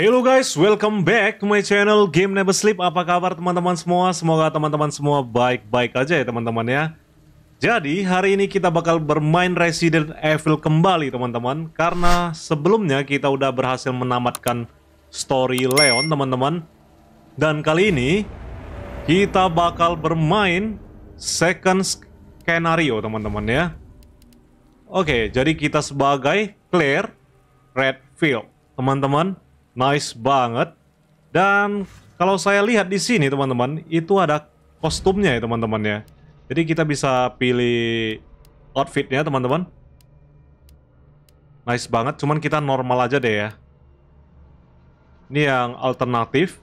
Halo guys, welcome back to my channel Game Never Sleep. Apa kabar teman-teman semua? Semoga teman-teman semua baik-baik aja ya teman-teman ya. Jadi hari ini kita bakal bermain Resident Evil kembali teman-teman. Karena sebelumnya kita udah berhasil menamatkan story Leon teman-teman. Dan kali ini kita bakal bermain second scenario teman-teman ya. Oke, jadi kita sebagai Claire Redfield teman-teman Nice banget. Dan kalau saya lihat di sini teman-teman, itu ada kostumnya ya teman-teman ya. Jadi kita bisa pilih outfitnya teman-teman. Nice banget, cuman kita normal aja deh ya. Ini yang alternatif.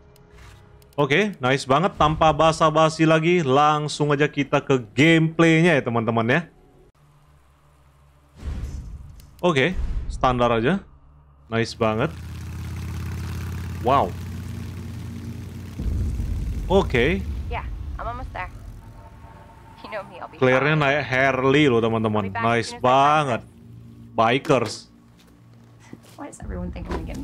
Oke, okay, nice banget. Tanpa basa-basi lagi, langsung aja kita ke gameplaynya ya teman-teman ya. Oke, okay, standar aja. Nice banget. Wow. Oke. Okay. Yeah, ya, Clearnya naik Harley loh teman-teman. Nice banget. Bikers. Oke,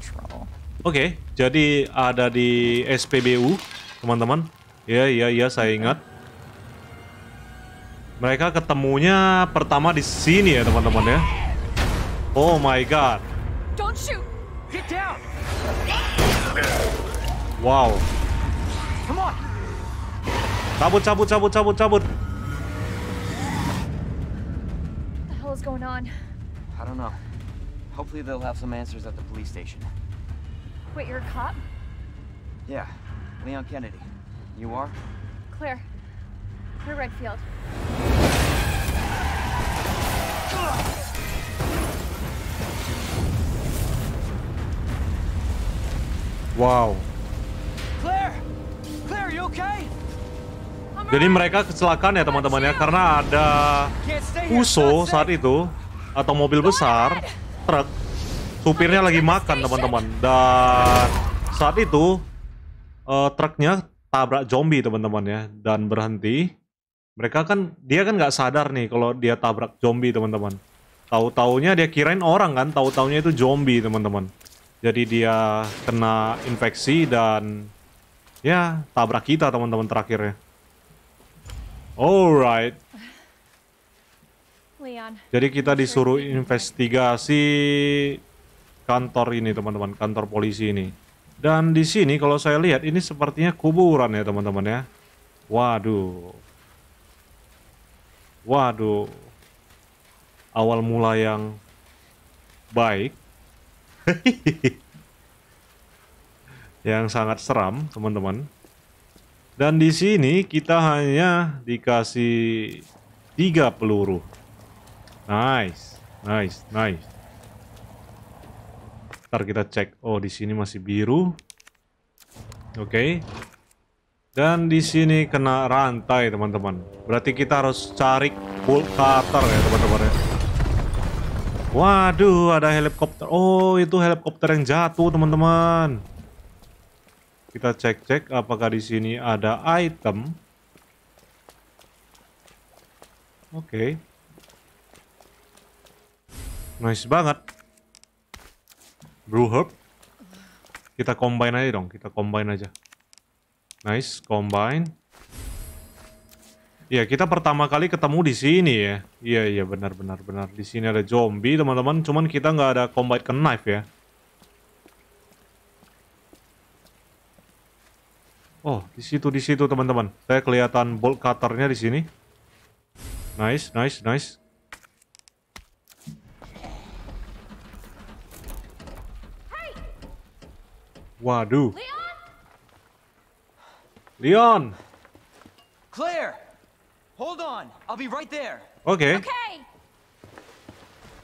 okay, jadi ada di SPBU, teman-teman. Ya, ya, ya, saya ingat. Mereka ketemunya pertama di sini ya, teman-teman ya. Oh my god. Don't shoot. Get down. Wow. Come on. Cabut, cabut, cabut, cabut, cabut. What the hell is going on? I don't know. Hopefully they'll have some answers at the police station. Wait, you're a cop? Yeah, Leon Kennedy. You are? Claire. Claire Redfield. Wow. Jadi mereka kecelakaan ya teman-teman ya karena ada USO saat itu atau mobil besar, truk, supirnya lagi makan teman-teman dan saat itu uh, truknya tabrak zombie teman-teman ya dan berhenti. Mereka kan dia kan nggak sadar nih kalau dia tabrak zombie teman-teman. Tahu taunya dia kirain orang kan, tahu taunya itu zombie teman-teman. Jadi dia kena infeksi dan ya tabrak kita teman-teman terakhirnya. Alright. Leon. Jadi kita disuruh investigasi kantor ini teman-teman, kantor polisi ini. Dan di sini kalau saya lihat ini sepertinya kuburan ya teman-teman ya. Waduh. Waduh. Awal mula yang baik. yang sangat seram teman-teman. Dan di sini kita hanya dikasih tiga peluru. Nice, nice, nice. Ntar kita cek. Oh, di sini masih biru. Oke. Okay. Dan di sini kena rantai, teman-teman. Berarti kita harus cari bolt cutter ya, teman-teman ya. Waduh, ada helikopter. Oh, itu helikopter yang jatuh, teman-teman. Kita cek-cek apakah di sini ada item. Oke. Okay. Nice banget. Brew herb. Kita combine aja dong, kita combine aja. Nice, combine. ya kita pertama kali ketemu di sini ya. Iya, iya benar benar benar. Di sini ada zombie, teman-teman. Cuman kita nggak ada combine ke knife ya. Oh, di situ di situ teman-teman. Saya kelihatan bolt cutternya di sini. Nice, nice, nice. Waduh. Leon. Claire. Hold on. I'll be right there. Oke. Okay.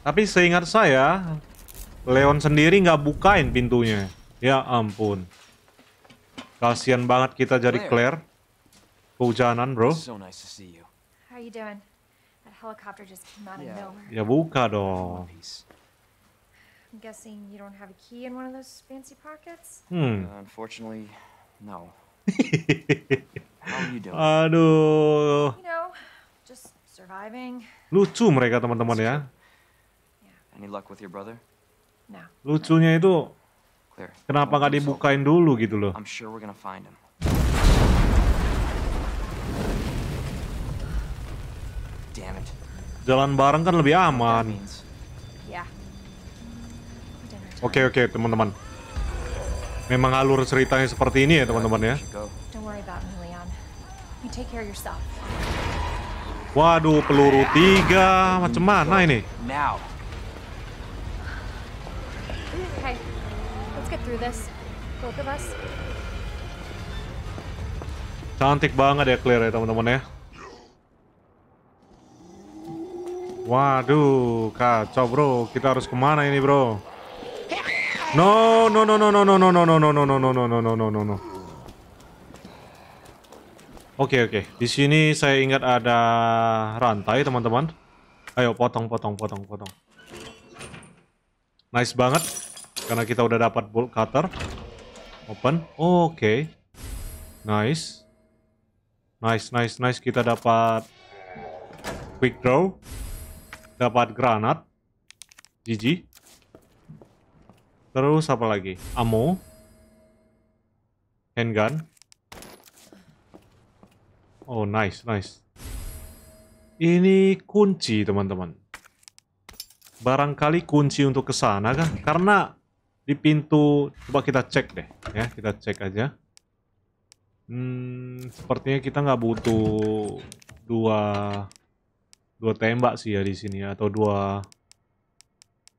Tapi seingat saya, Leon sendiri nggak bukain pintunya. Ya ampun. Kasian banget kita jadi Claire. Kehujanan, bro. So nice to see you. you How are doing? helicopter just came out of nowhere. Ya buka dong. I'm guessing you don't have a key in one of those fancy pockets? Hmm. Uh, unfortunately, no. How are you doing? Aduh. You know, just surviving. Lucu mereka teman-teman ya. Any luck with your brother? No. Lucunya itu Kenapa nggak dibukain dulu gitu loh? Jalan bareng kan lebih aman. Ya. Oke oke teman-teman. Memang alur ceritanya seperti ini ya teman-teman ya. Waduh peluru tiga macam mana ini? get through this. Both of us. Cantik banget ya Claire ya teman-teman ya. Waduh, kacau bro. Kita harus kemana ini bro? No, no, no, no, no, no, no, no, no, no, no, no, no, no, no, no, no, no. Oke, oke. Di sini saya ingat ada rantai, teman-teman. Ayo, potong, potong, potong, potong. Nice banget. Karena kita udah dapat bolt cutter. Open. Oh, Oke. Okay. Nice. Nice, nice, nice. Kita dapat quick draw. Dapat granat. GG. Terus apa lagi? Ammo. Handgun. Oh, nice, nice. Ini kunci, teman-teman. Barangkali kunci untuk kesana kan Karena di pintu coba kita cek deh ya kita cek aja hmm, sepertinya kita nggak butuh dua dua tembak sih ya di sini atau dua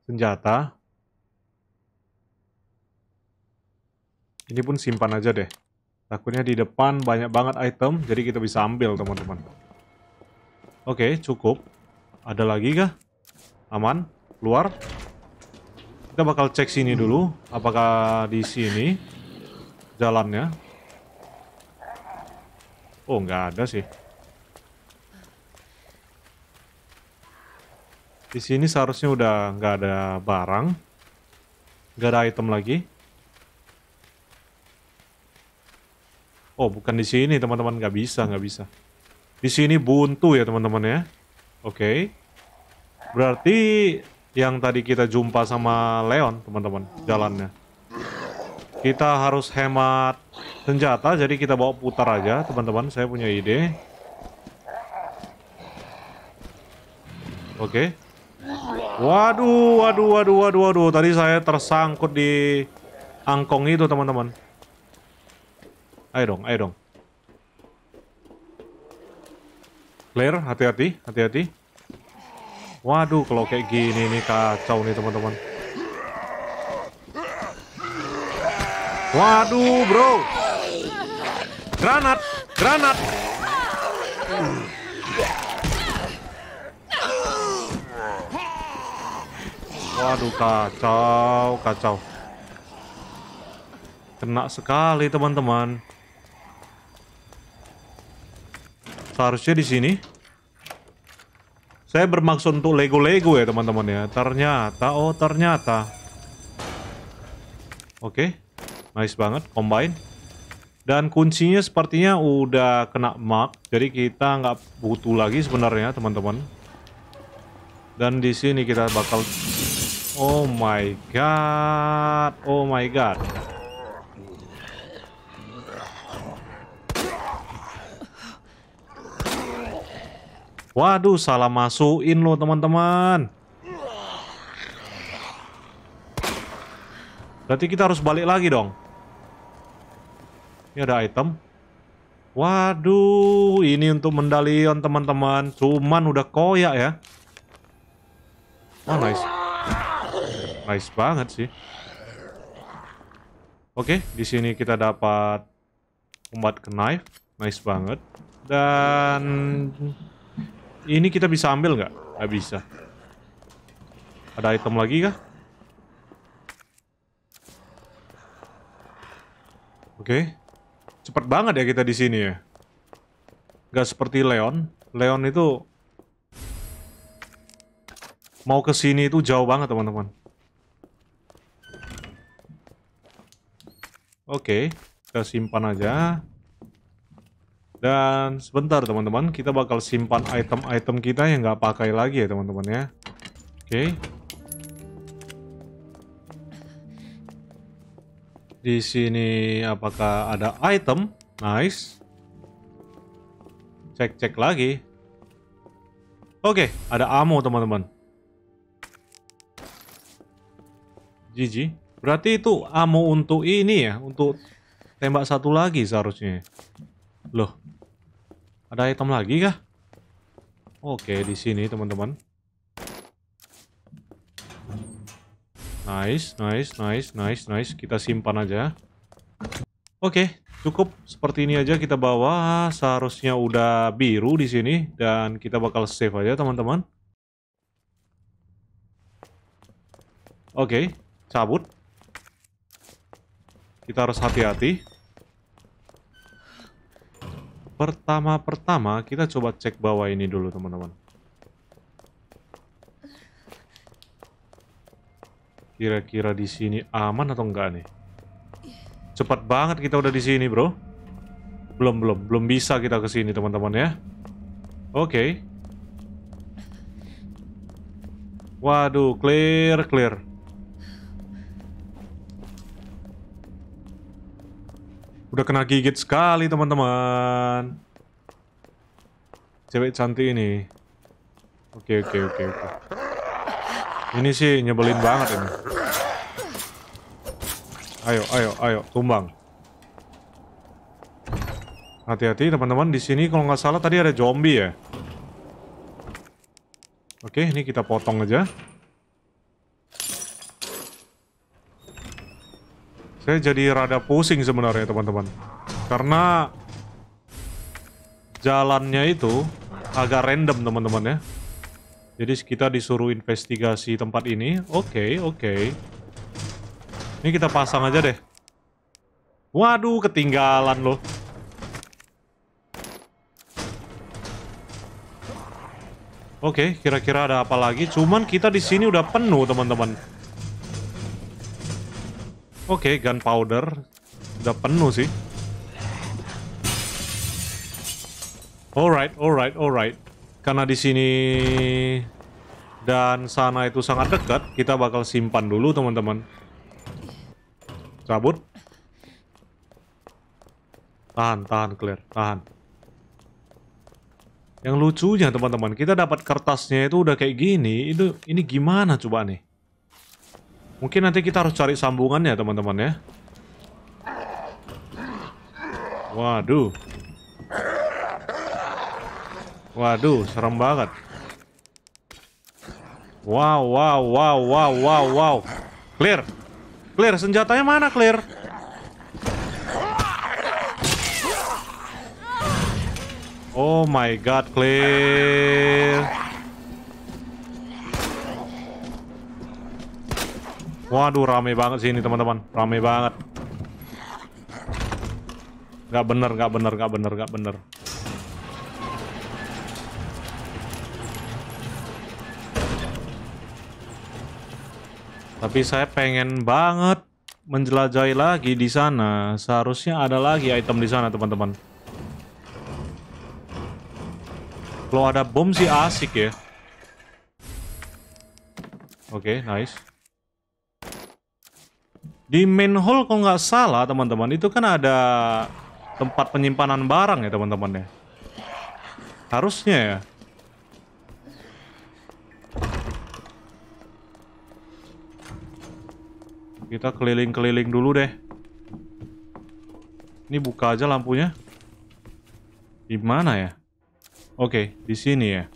senjata ini pun simpan aja deh takutnya di depan banyak banget item jadi kita bisa ambil teman-teman oke cukup ada lagi kah aman keluar kita bakal cek sini dulu, apakah di sini jalannya. Oh, nggak ada sih. Di sini seharusnya udah nggak ada barang. Nggak ada item lagi. Oh, bukan di sini, teman-teman. Nggak bisa, nggak bisa. Di sini buntu ya, teman-teman ya. Oke. Okay. Berarti yang tadi kita jumpa sama Leon, teman-teman, jalannya. Kita harus hemat senjata, jadi kita bawa putar aja, teman-teman. Saya punya ide. Oke. Okay. Waduh, waduh, waduh, waduh, waduh. Tadi saya tersangkut di angkong itu, teman-teman. Ayo dong, ayo dong. Clear, hati-hati, hati-hati. Waduh, kalau kayak gini nih kacau nih teman-teman. Waduh, bro. Granat, granat. Waduh, kacau, kacau. Kena sekali teman-teman. Seharusnya di sini. Saya bermaksud untuk Lego-Lego ya teman-teman ya. Ternyata, oh ternyata. Oke, okay. nice banget, combine. Dan kuncinya sepertinya udah kena mark, jadi kita nggak butuh lagi sebenarnya teman-teman. Dan di sini kita bakal... Oh my god, oh my god. Waduh, salah masukin lo teman-teman. Berarti kita harus balik lagi dong. Ini ada item. Waduh, ini untuk mendalion teman-teman. Cuman udah koyak ya. Oh, nice. Nice banget sih. Oke, di sini kita dapat combat knife. Nice banget. Dan ini kita bisa ambil nggak? Nggak bisa. Ada item lagi kah? Oke. Okay. Cepet banget ya kita di sini ya. Nggak seperti Leon. Leon itu mau ke sini itu jauh banget teman-teman. Oke, okay, kita simpan aja. Dan sebentar teman-teman, kita bakal simpan item-item kita yang nggak pakai lagi ya teman-teman ya. Oke. Okay. Di sini apakah ada item? Nice. Cek-cek lagi. Oke, ada ammo teman-teman. GG. Berarti itu ammo untuk ini ya, untuk tembak satu lagi seharusnya. Loh, ada item lagi kah? Oke, di sini teman-teman. Nice, nice, nice, nice, nice. Kita simpan aja. Oke, cukup seperti ini aja kita bawa. Seharusnya udah biru di sini dan kita bakal save aja teman-teman. Oke, cabut. Kita harus hati-hati. Pertama-pertama kita coba cek bawah ini dulu teman-teman. Kira-kira di sini aman atau enggak nih? Cepat banget kita udah di sini bro. Belum belum belum bisa kita ke sini teman-teman ya. Oke. Okay. Waduh, clear, clear. Udah kena gigit sekali teman-teman. Cewek cantik ini. Oke, oke, oke, oke. Ini sih nyebelin banget ini. Ayo, ayo, ayo, tumbang. Hati-hati teman-teman, di sini kalau nggak salah tadi ada zombie ya. Oke, ini kita potong aja. Saya jadi rada pusing sebenarnya teman-teman. Karena jalannya itu agak random teman-teman ya. Jadi kita disuruh investigasi tempat ini. Oke, okay, oke. Okay. Ini kita pasang aja deh. Waduh, ketinggalan loh. Oke, okay, kira-kira ada apa lagi? Cuman kita di sini udah penuh, teman-teman. Oke, okay, gunpowder. Udah penuh sih. Alright, alright, alright. Karena di sini dan sana itu sangat dekat, kita bakal simpan dulu, teman-teman. Cabut. Tahan, tahan, clear, Tahan. Yang lucunya, teman-teman, kita dapat kertasnya itu udah kayak gini. Itu ini gimana coba nih? Mungkin nanti kita harus cari sambungannya teman-teman ya. Waduh. Waduh, serem banget. Wow, wow, wow, wow, wow, wow. Clear. Clear, senjatanya mana clear? Oh my god, clear. Waduh, rame banget sih ini teman-teman. Rame banget. Gak bener, gak bener, gak bener, gak bener. Tapi saya pengen banget menjelajahi lagi di sana. Seharusnya ada lagi item di sana, teman-teman. Kalau ada bom sih asik ya. Oke, okay, nice. Di main hall kok nggak salah teman-teman itu kan ada tempat penyimpanan barang ya teman-teman ya. Harusnya ya. Kita keliling-keliling dulu deh. Ini buka aja lampunya. Di mana ya? Oke, di sini ya.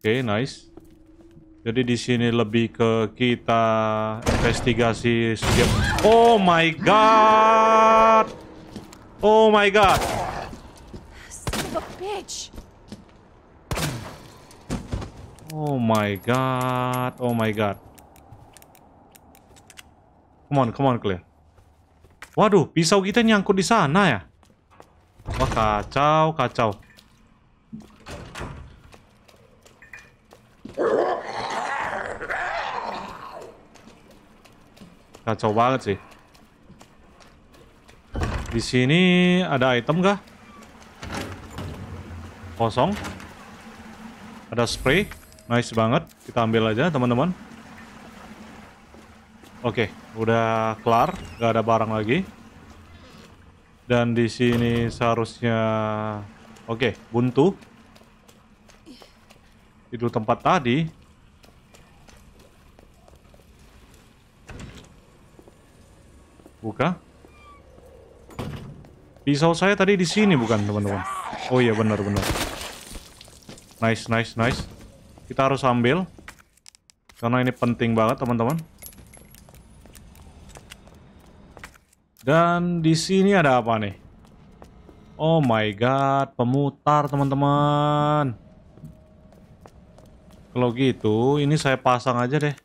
Oke, nice. Jadi di sini lebih ke kita investigasi setiap Oh my god. Oh my god. Oh my god. Oh my god. Come on, come on, clear. Waduh, pisau kita nyangkut di sana ya? Wah, kacau, kacau. Kacau banget sih. Di sini ada item kah? Kosong. Ada spray. Nice banget. Kita ambil aja, teman-teman. Oke, udah kelar. Gak ada barang lagi. Dan di sini seharusnya... Oke, buntu. Itu tempat tadi. Buka. Pisau saya tadi di sini bukan, teman-teman? Oh iya, benar benar. Nice, nice, nice. Kita harus ambil. Karena ini penting banget, teman-teman. Dan di sini ada apa nih? Oh my god, pemutar teman-teman. Kalau gitu, ini saya pasang aja deh.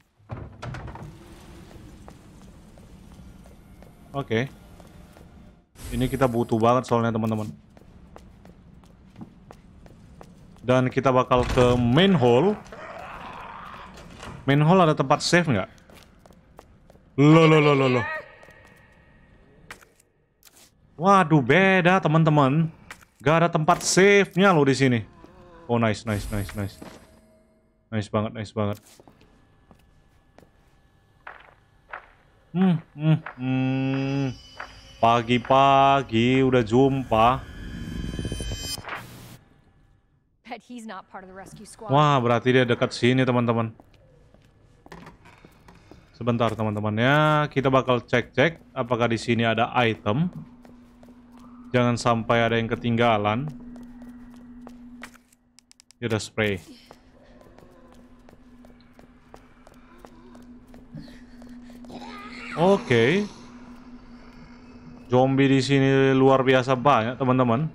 Oke. Okay. Ini kita butuh banget soalnya teman-teman. Dan kita bakal ke main hall. Main hall ada tempat safe nggak? Lo lo lo lo lo. Waduh beda teman-teman. Gak ada tempat save-nya loh di sini. Oh nice nice nice nice. Nice banget nice banget. Hmm, hmm, hmm. Pagi-pagi udah jumpa. Wah, berarti dia dekat sini, teman-teman. Sebentar, teman-teman ya. Kita bakal cek-cek apakah di sini ada item. Jangan sampai ada yang ketinggalan. Ya udah spray. Oke. Okay. Zombie di sini luar biasa banyak, teman-teman.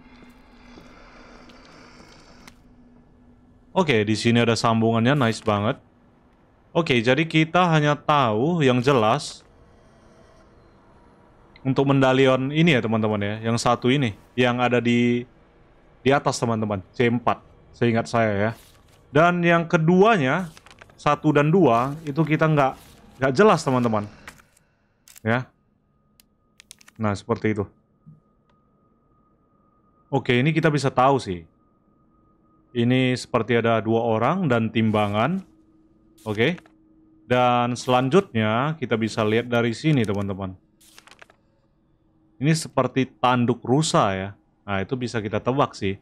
Oke, okay, di sini ada sambungannya, nice banget. Oke, okay, jadi kita hanya tahu yang jelas untuk mendalion ini ya, teman-teman ya. Yang satu ini, yang ada di di atas, teman-teman. C4, seingat saya ya. Dan yang keduanya, satu dan dua, itu kita nggak nggak jelas, teman-teman Ya. Nah, seperti itu. Oke, ini kita bisa tahu sih. Ini seperti ada dua orang dan timbangan. Oke. Dan selanjutnya kita bisa lihat dari sini, teman-teman. Ini seperti tanduk rusa ya. Nah, itu bisa kita tebak sih.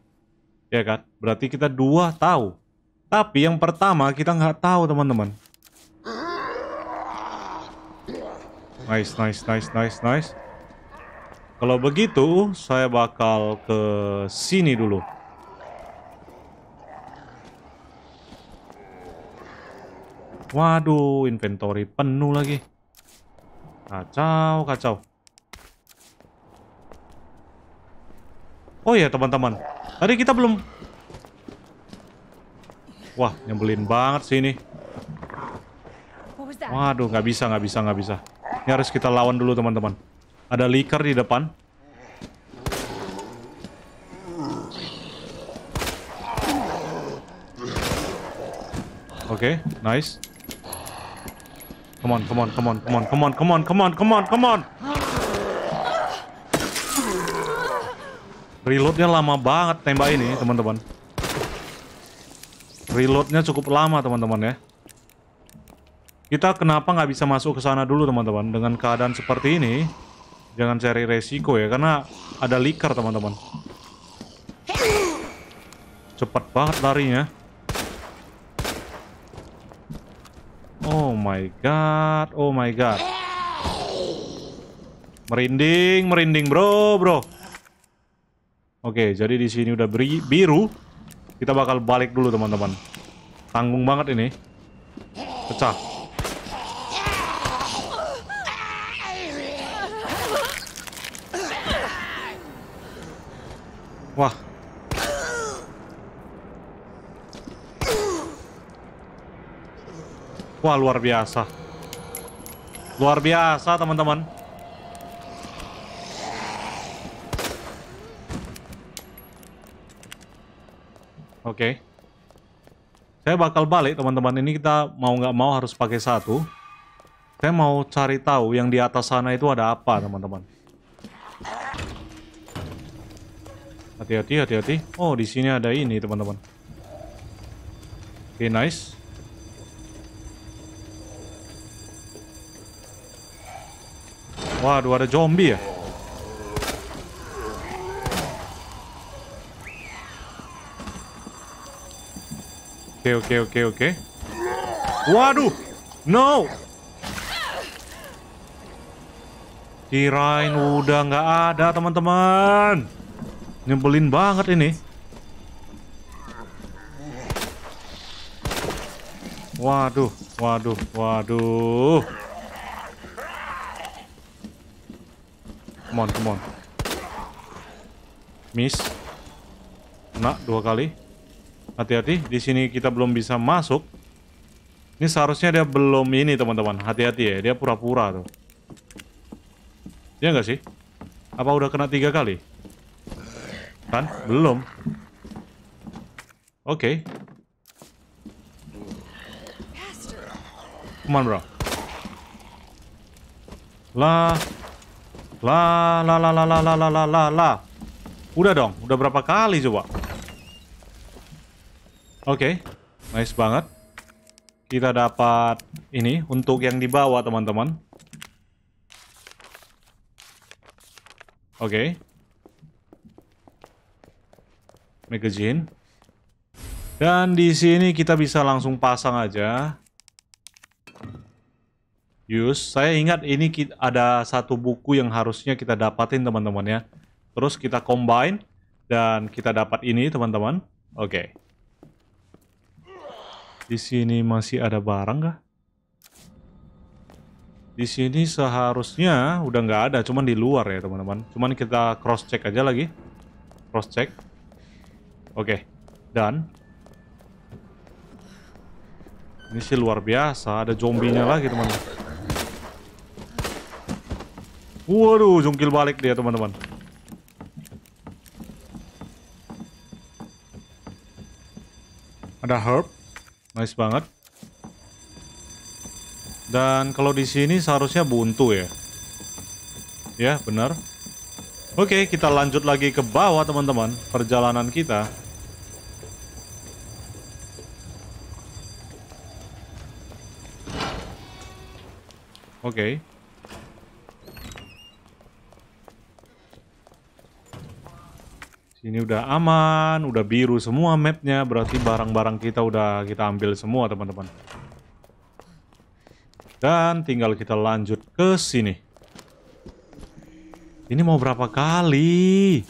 Ya kan? Berarti kita dua tahu. Tapi yang pertama kita nggak tahu, teman-teman. Nice, nice, nice, nice, nice. Kalau begitu, saya bakal ke sini dulu. Waduh, inventory penuh lagi. Kacau, kacau. Oh ya teman-teman, tadi kita belum... Wah, nyebelin banget sih ini. Waduh, nggak bisa, nggak bisa, nggak bisa. Ini harus kita lawan dulu teman-teman. Ada liker di depan. Oke, okay, nice. Come on, come on, come on, come on, come on, come on, come on, come on, come on. Reloadnya lama banget tembak ini, teman-teman. Reloadnya cukup lama, teman-teman ya. Kita kenapa nggak bisa masuk ke sana dulu teman-teman? Dengan keadaan seperti ini, jangan cari resiko ya, karena ada likar teman-teman. Cepat banget larinya. Oh my god, oh my god. Merinding, merinding bro, bro. Oke, jadi di sini udah beri, biru. Kita bakal balik dulu teman-teman. Tanggung banget ini. Pecah. Wah. Wah, luar biasa. Luar biasa, teman-teman. Oke. Okay. Saya bakal balik, teman-teman. Ini kita mau nggak mau harus pakai satu. Saya mau cari tahu yang di atas sana itu ada apa, teman-teman. Hati-hati, hati-hati. Oh, di sini ada ini, teman-teman. Oke, okay, nice. Waduh, ada zombie ya? Oke, okay, oke, okay, oke, oke. Waduh! No! Kirain udah nggak ada, teman-teman. Nyebelin banget ini. Waduh, waduh, waduh. Come on, Miss. Kena dua kali. Hati-hati, di sini kita belum bisa masuk. Ini seharusnya dia belum ini, teman-teman. Hati-hati ya, dia pura-pura tuh. Dia nggak sih? Apa udah kena tiga kali? Kan? Belum. Oke. Okay. Come bro. La. La, la, la, la, la, la, la, la, la, la. Udah dong, udah berapa kali coba? Oke, okay. nice banget. Kita dapat ini untuk yang di bawah, teman-teman. Oke. Okay magazine. Dan di sini kita bisa langsung pasang aja. Use. Saya ingat ini ada satu buku yang harusnya kita dapatin teman-teman ya. Terus kita combine dan kita dapat ini teman-teman. Oke. Okay. Di sini masih ada barang kah? Di sini seharusnya udah nggak ada, cuman di luar ya teman-teman. Cuman kita cross check aja lagi. Cross check. Oke, dan ini sih luar biasa, ada zombinya lagi teman. Waduh, jungkil balik dia teman-teman. Ada herb, nice banget. Dan kalau di sini seharusnya buntu ya. Ya, benar. Oke, kita lanjut lagi ke bawah teman-teman perjalanan kita. Oke, Sini udah aman, udah biru semua mapnya, berarti barang-barang kita udah kita ambil semua teman-teman. Dan tinggal kita lanjut ke sini. Ini mau berapa kali?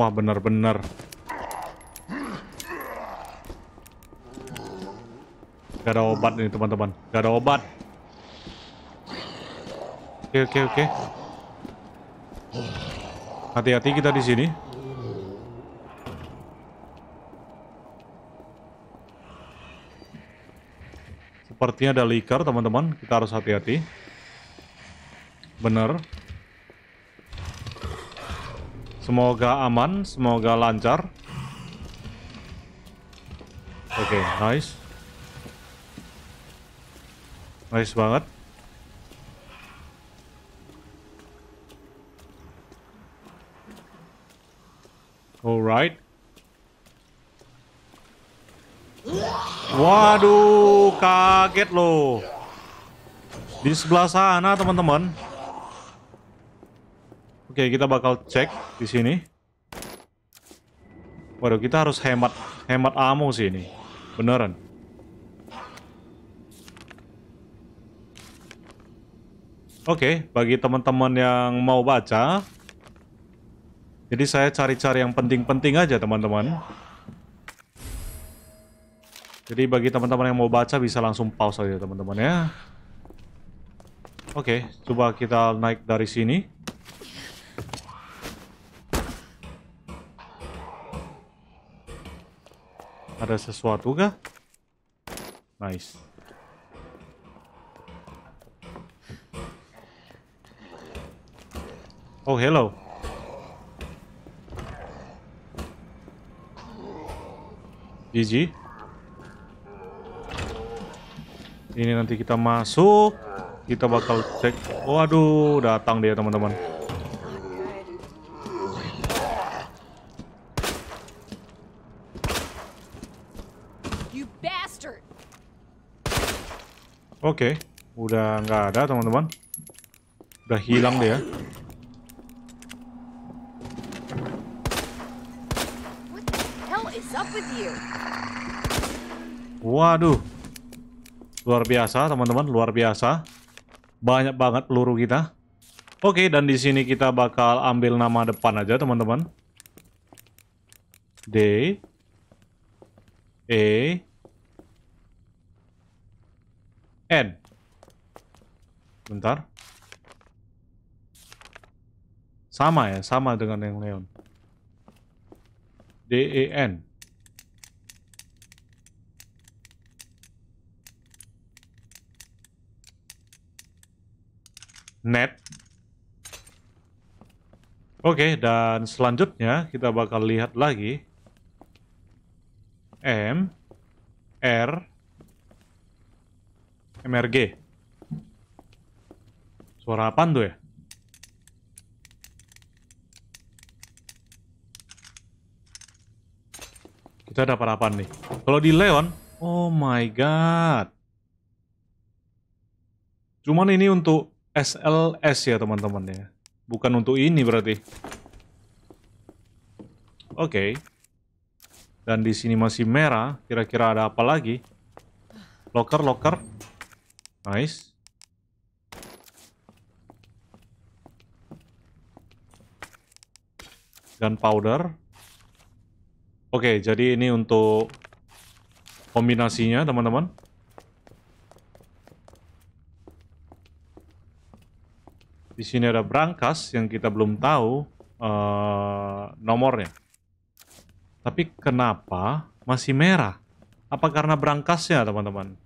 Wah bener-bener Gak ada obat nih teman-teman Gak ada obat Oke oke oke Hati-hati kita di sini Sepertinya ada likar teman-teman Kita harus hati-hati Bener Semoga aman, semoga lancar. Oke, okay, nice. Nice banget. Alright. Waduh, kaget loh. Di sebelah sana, teman-teman. Oke, kita bakal cek di sini. Waduh, kita harus hemat hemat ammo sih ini. Beneran. Oke, bagi teman-teman yang mau baca, jadi saya cari-cari yang penting-penting aja teman-teman. Jadi bagi teman-teman yang mau baca bisa langsung pause aja teman-teman ya. Oke, coba kita naik dari sini. Ada sesuatu kah? Nice. Oh, hello. GG. Ini nanti kita masuk. Kita bakal cek. Waduh, oh, datang dia teman-teman. Oke, okay. udah nggak ada teman-teman. Udah hilang deh ya. Waduh. Luar biasa, teman-teman, luar biasa. Banyak banget peluru kita. Oke, okay, dan di sini kita bakal ambil nama depan aja, teman-teman. D E n, Bentar. Sama ya, sama dengan yang Leon. D-E-N. Net. Oke, dan selanjutnya kita bakal lihat lagi M R MRG. Suara apaan tuh ya? Kita ada apa-apaan nih? Kalau di Leon, oh my god. Cuman ini untuk SLS ya teman-teman ya. Bukan untuk ini berarti. Oke. Okay. Dan di sini masih merah. Kira-kira ada apa lagi? Locker, locker. Nice. Dan powder. Oke, jadi ini untuk kombinasinya, teman-teman. Di sini ada brankas yang kita belum tahu uh, nomornya. Tapi kenapa masih merah? Apa karena brankasnya, teman-teman?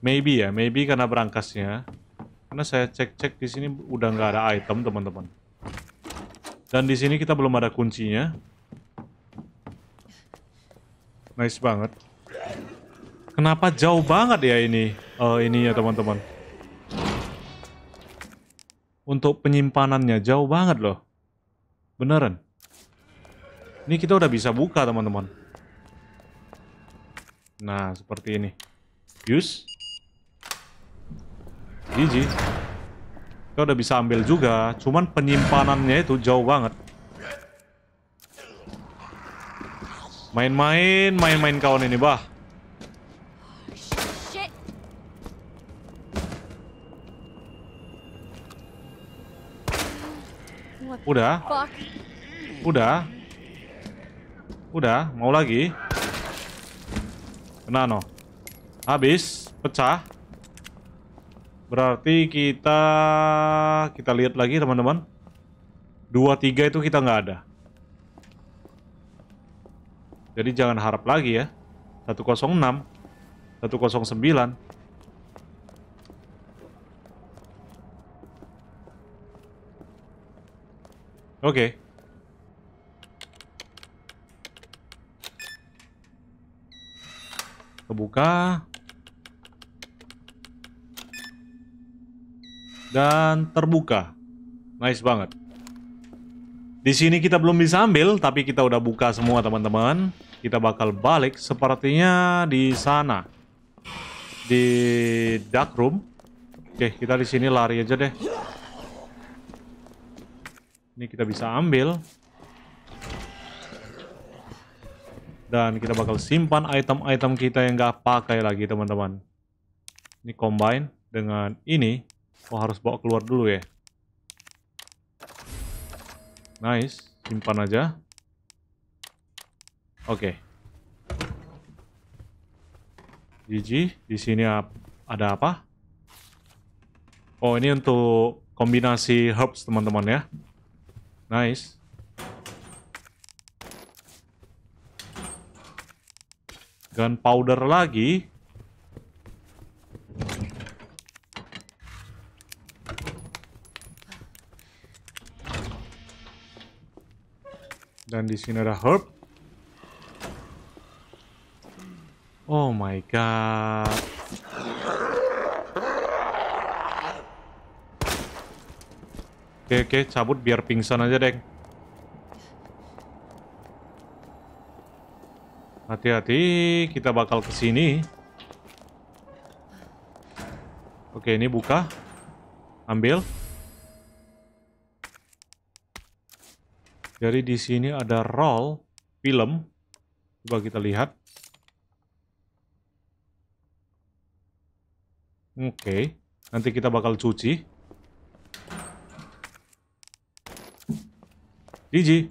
Maybe ya, maybe karena berangkasnya. Karena saya cek-cek di sini udah nggak ada item, teman-teman. Dan di sini kita belum ada kuncinya. Nice banget. Kenapa jauh banget ya ini? Uh, ini ya, teman-teman. Untuk penyimpanannya jauh banget loh. Beneran. Ini kita udah bisa buka, teman-teman. Nah, seperti ini. Use. Gigi. Kita udah bisa ambil juga, cuman penyimpanannya itu jauh banget. Main-main, main-main kawan ini, bah. Udah. Udah. Udah, mau lagi. Kena no. Habis, pecah. Berarti kita kita lihat lagi teman-teman. Dua tiga itu kita nggak ada. Jadi jangan harap lagi ya. 106, 109. Oke. Okay. Kebuka. dan terbuka. Nice banget. Di sini kita belum bisa ambil, tapi kita udah buka semua teman-teman. Kita bakal balik sepertinya di sana. Di dark room. Oke, kita di sini lari aja deh. Ini kita bisa ambil. Dan kita bakal simpan item-item kita yang gak pakai lagi teman-teman. Ini combine dengan ini. Oh harus bawa keluar dulu ya. Nice, simpan aja. Oke. Okay. Gigi, di sini ada apa? Oh ini untuk kombinasi herbs teman-teman ya. Nice. powder lagi. dan di sini ada herb. Oh my god. Oke oke, cabut biar pingsan aja, Dek. Hati-hati, kita bakal ke sini. Oke, ini buka. Ambil. Jadi di sini ada roll film. Coba kita lihat. Oke, okay. nanti kita bakal cuci. Digi.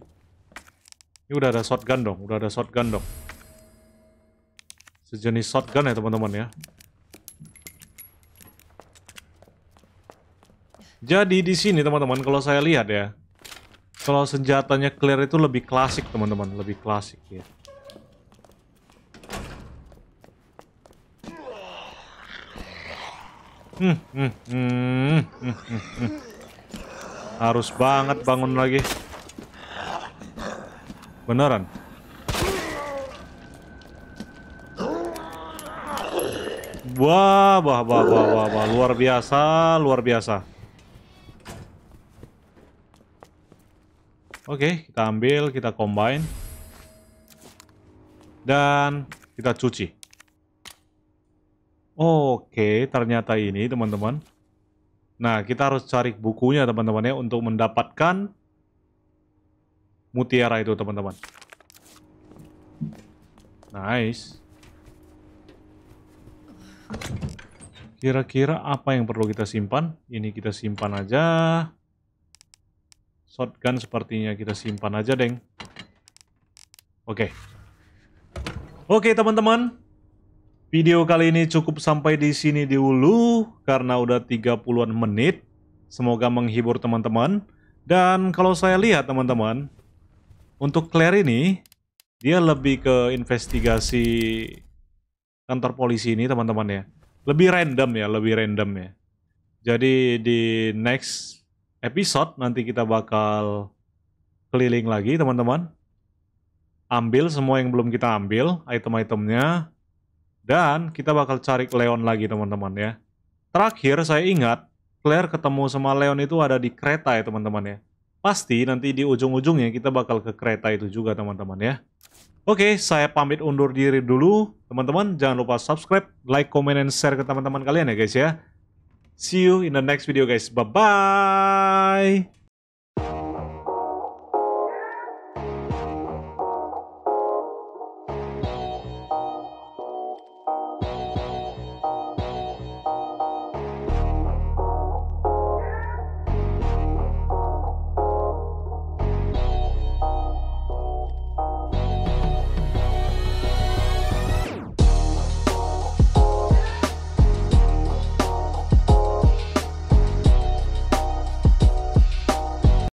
Ini udah ada shotgun dong, udah ada shotgun dong. Sejenis shotgun ya teman-teman ya. Jadi di sini teman-teman kalau saya lihat ya, kalau senjatanya clear itu lebih klasik teman-teman, lebih klasik ya. Hmm, hmm, hmm, hmm, hmm, hmm, Harus banget bangun lagi. Beneran. Wah, wah, wah, wah, wah, wah, luar biasa, luar biasa. Oke, okay, kita ambil, kita combine. Dan kita cuci. Oke, okay, ternyata ini teman-teman. Nah, kita harus cari bukunya teman-teman ya untuk mendapatkan mutiara itu teman-teman. Nice. Kira-kira apa yang perlu kita simpan? Ini kita simpan aja. Shotgun sepertinya kita simpan aja, Deng. Oke. Okay. Oke, okay, teman-teman. Video kali ini cukup sampai di sini dulu karena udah 30-an menit. Semoga menghibur teman-teman. Dan kalau saya lihat, teman-teman, untuk Claire ini dia lebih ke investigasi kantor polisi ini, teman-teman ya. Lebih random ya, lebih random ya. Jadi di next episode nanti kita bakal keliling lagi teman-teman. Ambil semua yang belum kita ambil, item-itemnya. Dan kita bakal cari Leon lagi teman-teman ya. Terakhir saya ingat, Claire ketemu sama Leon itu ada di kereta ya teman-teman ya. Pasti nanti di ujung-ujungnya kita bakal ke kereta itu juga teman-teman ya. Oke, saya pamit undur diri dulu. Teman-teman, jangan lupa subscribe, like, comment, dan share ke teman-teman kalian ya guys ya. See you in the next video, guys. Bye-bye.